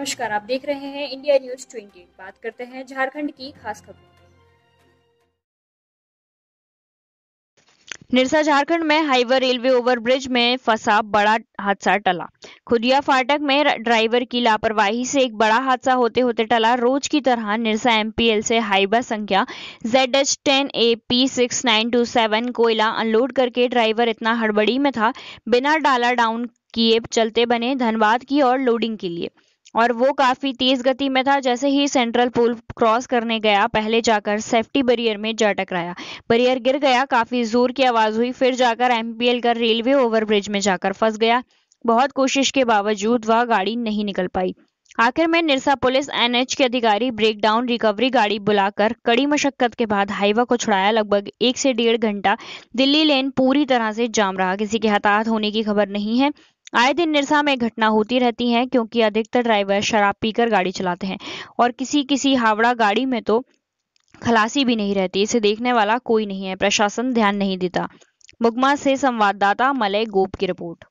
नमस्कार आप देख रहे हैं इंडिया न्यूज ट्वेंटी बात करते हैं झारखंड की खास खबर निरसा झारखंड में हाईवे रेलवे ओवरब्रिज में फंसा बड़ा हादसा टला खुदिया फाटक में ड्राइवर की लापरवाही से एक बड़ा हादसा होते होते टला रोज की तरह निरसा एमपीएल से हाईवा संख्या Z H ten A P six nine two seven कोयला अनलोड करके ड्राइवर इतना हड़बड़ी में था बिना डाला डाउन किए चलते बने धनबाद की और लोडिंग के लिए और वो काफ़ी तेज़ गति में था जैसे ही सेंट्रल पुल क्रॉस करने गया पहले जाकर सेफ्टी बैरियर में जा टकराया बैरियर गिर गया काफ़ी ज़ोर की आवाज़ हुई फिर जाकर एमपीएल का रेलवे ओवरब्रिज में जाकर फंस गया बहुत कोशिश के बावजूद वह गाड़ी नहीं निकल पाई आखिर में निरसा पुलिस एनएच के अधिकारी ब्रेकडाउन रिकवरी गाड़ी बुलाकर कड़ी मशक्कत के बाद हाईवा को छुड़ाया लगभग एक से डेढ़ घंटा दिल्ली लेन पूरी तरह से जाम रहा किसी के हताहत होने की खबर नहीं है आए दिन निरसा में घटना होती रहती है क्योंकि अधिकतर ड्राइवर शराब पीकर गाड़ी चलाते हैं और किसी किसी हावड़ा गाड़ी में तो खलासी भी नहीं रहती इसे देखने वाला कोई नहीं है प्रशासन ध्यान नहीं देता मुगमा से संवाददाता मलय गोप की रिपोर्ट